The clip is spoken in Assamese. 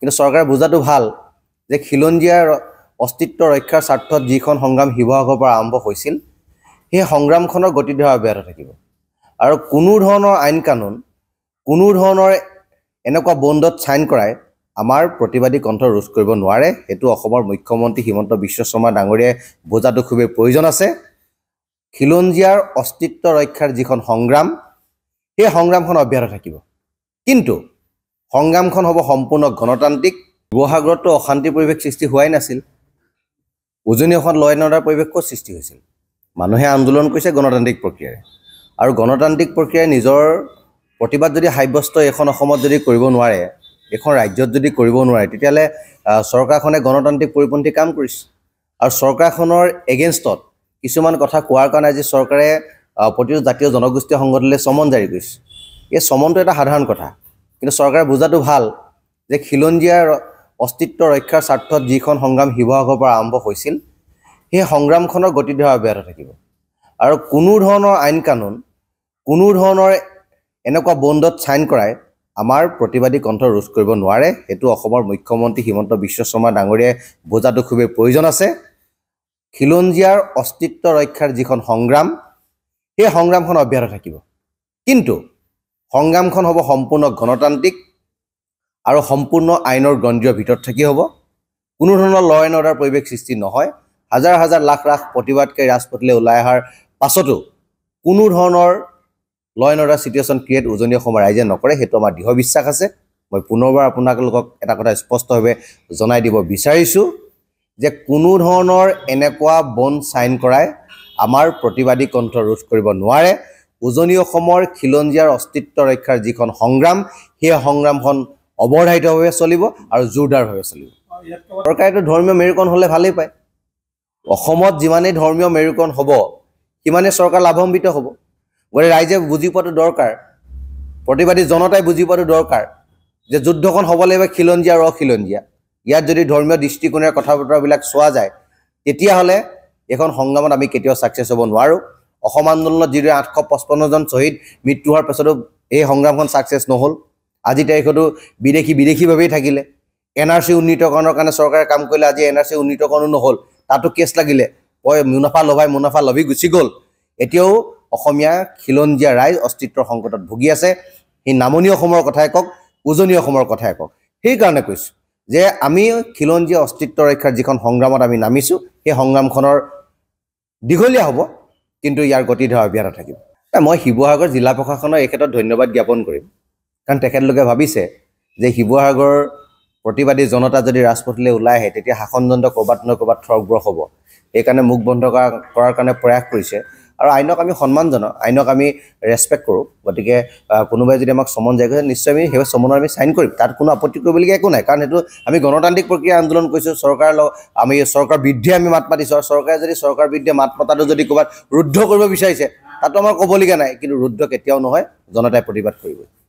কিন্তু চৰকাৰে বুজাটো ভাল যে খিলঞ্জীয়াৰ অস্তিত্ব ৰক্ষাৰ স্বাৰ্থত যিখন সংগ্ৰাম শিৱসাগৰৰ পৰা আৰম্ভ হৈছিল সেই সংগ্ৰামখনৰ গতিধাৰ অব্যাহত থাকিব আৰু কোনো ধৰণৰ আইন কানুন কোনো ধৰণৰ এনেকুৱা বন্ধত ছাইন কৰাই আমাৰ প্ৰতিবাদী কণ্ঠ ৰোধ কৰিব নোৱাৰে সেইটো অসমৰ মুখ্যমন্ত্ৰী হিমন্ত বিশ্ব শৰ্মা ডাঙৰীয়াই বুজাটো খুবেই প্ৰয়োজন আছে খিলঞ্জীয়াৰ অস্তিত্ব ৰক্ষাৰ যিখন সংগ্ৰাম সেই সংগ্ৰামখন অব্যাহত থাকিব কিন্তু সংগ্ৰামখন হ'ব সম্পূৰ্ণ গণতান্ত্ৰিক শিৱসাগৰততো অশান্তিৰ পৰিৱেশ সৃষ্টি হোৱাই নাছিল উজনি অসমত ল এণ্ড অৰ্ডাৰ পৰিৱেশ ক'ত সৃষ্টি হৈছিল মানুহে আন্দোলন কৰিছে গণতান্ত্ৰিক প্ৰক্ৰিয়াৰে আৰু গণতান্ত্ৰিক প্ৰক্ৰিয়াই নিজৰ প্ৰতিবাদ যদি সাব্যস্ত এইখন অসমত যদি কৰিব নোৱাৰে এইখন ৰাজ্যত যদি কৰিব নোৱাৰে তেতিয়াহ'লে চৰকাৰখনে গণতান্ত্ৰিক পৰিপন্থী কাম কৰিছে আৰু চৰকাৰখনৰ এগেইনষ্টত কিছুমান কথা কোৱাৰ কাৰণে আজি চৰকাৰে প্ৰতিটো জাতীয় জনগোষ্ঠীয় সংগঠনলৈ চমন জাৰি কৰিছে এই চমনটো এটা সাধাৰণ কথা কিন্তু চৰকাৰে বুজাটো ভাল যে খিলঞ্জীয়াৰ অস্তিত্ব ৰক্ষাৰ স্বাৰ্থত যিখন সংগ্ৰাম শিৱসাগৰৰ পৰা আৰম্ভ হৈছিল সেই সংগ্ৰামখনৰ গতিধাৰ অব্যাহত থাকিব আৰু কোনো ধৰণৰ আইন কানুন কোনো ধৰণৰ এনেকুৱা বন্ধত ছাইন কৰাই আমাৰ প্ৰতিবাদী কণ্ঠ ৰোধ কৰিব নোৱাৰে সেইটো অসমৰ মুখ্যমন্ত্ৰী হিমন্ত বিশ্ব শৰ্মা ডাঙৰীয়াই বুজাটো খুবেই প্ৰয়োজন আছে খিলঞ্জীয়াৰ অস্তিত্ব ৰক্ষাৰ যিখন সংগ্ৰাম সেই সংগ্ৰামখন অব্যাহত থাকিব কিন্তু সংগ্ৰামখন হ'ব সম্পূৰ্ণ গণতান্ত্ৰিক আৰু সম্পূৰ্ণ আইনৰ গণ্ডীয় ভিতৰত থাকি হ'ব কোনো ধৰণৰ ল এণ্ড অৰ্ডাৰ পৰিৱেশ সৃষ্টি নহয় হাজাৰ হাজাৰ লাখ লাখ প্ৰতিবাদকাৰী ৰাজপথলৈ ওলাই অহাৰ পাছতো কোনো ধৰণৰ ল এণ্ড অৰ্ডাৰ ছিটুৱেশ্যন ক্ৰিয়েট উজনি অসমৰ ৰাইজে নকৰে সেইটো আমাৰ দৃঢ় বিশ্বাস আছে মই পুনৰবাৰ আপোনালোকক এটা কথা স্পষ্টভাৱে জনাই দিব বিচাৰিছোঁ যে কোনো ধৰণৰ এনেকুৱা বন ছাইন কৰাই আমাৰ প্ৰতিবাদী কণ্ঠ ৰোধ কৰিব নোৱাৰে উজনি অসমৰ খিলঞ্জীয়াৰ অস্তিত্ব ৰক্ষাৰ যিখন সংগ্ৰাম সেই সংগ্ৰামখন অৱধাৰিতভাৱে চলিব আৰু জোৰদাৰভাৱে চলিব চৰকাৰেতো ধৰ্মীয় মেৰুকণ হ'লে ভালেই পায় অসমত যিমানেই ধৰ্মীয় মেৰুকণ হ'ব সিমানেই চৰকাৰ লাভম্বিত হ'ব গতিকে ৰাইজে বুজি পোৱাটো দৰকাৰ প্ৰতিবাদী জনতাই বুজি পোৱাটো দৰকাৰ যে যুদ্ধখন হ'ব লাগিব খিলঞ্জীয়া আৰু অখিলঞ্জীয়া ইয়াত যদি ধৰ্মীয় দৃষ্টিকোণেৰে কথা বতৰাবিলাক চোৱা যায় তেতিয়াহ'লে এইখন সংগ্ৰামত আমি কেতিয়াও ছাকচেছ হ'ব নোৱাৰোঁ অসম আন্দোলনত যিদৰে আঠশ পঁচপন্নজন শ্বহীদ মৃত্যু হোৱাৰ পাছতো এই সংগ্ৰামখন ছাকচেছ নহ'ল আজিৰ তাৰিখতো বিদেশী বিদেশীভাৱেই থাকিলে এন আৰ চি উন্নীতকৰণৰ কাৰণে চৰকাৰে কাম কৰিলে আজি এন আৰ চি উন্নীতকৰণো নহ'ল তাতো কেছ লাগিলে কয় মুনাফা লভাই মুনাফা লভি গুচি গ'ল এতিয়াও অসমীয়া খিলঞ্জীয়া ৰাইজ অস্তিত্বৰ সংকটত ভুগি আছে সেই নামনি অসমৰ কথাই কওক উজনি অসমৰ কথাই কওক সেইকাৰণে কৈছোঁ যে আমি খিলঞ্জীয়া অস্তিত্ব ৰক্ষাৰ যিখন সংগ্ৰামত আমি নামিছোঁ সেই সংগ্ৰামখনৰ দীঘলীয়া হ'ব কিন্তু ইয়াৰ গতিধাৰ অব্যাহত থাকিব মই শিৱসাগৰ জিলা প্ৰশাসনৰ এই ক্ষেত্ৰত ধন্যবাদ জ্ঞাপন কৰিম কাৰণ তেখেতলোকে ভাবিছে যে শিৱসাগৰ প্ৰতিবাদী জনতা যদি ৰাজপথলৈ ওলাই আহে তেতিয়া শাসনযন্ত্ৰ ক'ৰবাত নহয় ক'ৰবাত থৰগ্ৰহ হ'ব সেইকাৰণে মুখ বন্ধ কৰা কৰাৰ কাৰণে প্ৰয়াস কৰিছে আৰু আইনক আমি সন্মান জনাওঁ আইনক আমি ৰেচপেক্ট কৰোঁ গতিকে কোনোবাই যদি আমাক চমন যায় কৈছে নিশ্চয় আমি সেই চমনৰ আমি চাইন কৰিম তাত কোনো আপত্তি কৰিবলগীয়া একো নাই কাৰণ সেইটো আমি গণতান্ত্ৰিক প্ৰক্ৰিয়া আন্দোলন কৰিছোঁ চৰকাৰ লগ আমি চৰকাৰ বৃদ্ধিয়ে আমি মাত মাতিছোঁ আৰু চৰকাৰে যদি চৰকাৰ বৃদ্ধিয়ে মাত মতাটো যদি ক'ৰবাত ৰুদ্ধ কৰিব বিচাৰিছে তাতো আমাৰ ক'বলগীয়া নাই কিন্তু ৰুদ্ধ কেতিয়াও নহয় জনতাই প্ৰতিবাদ কৰিবই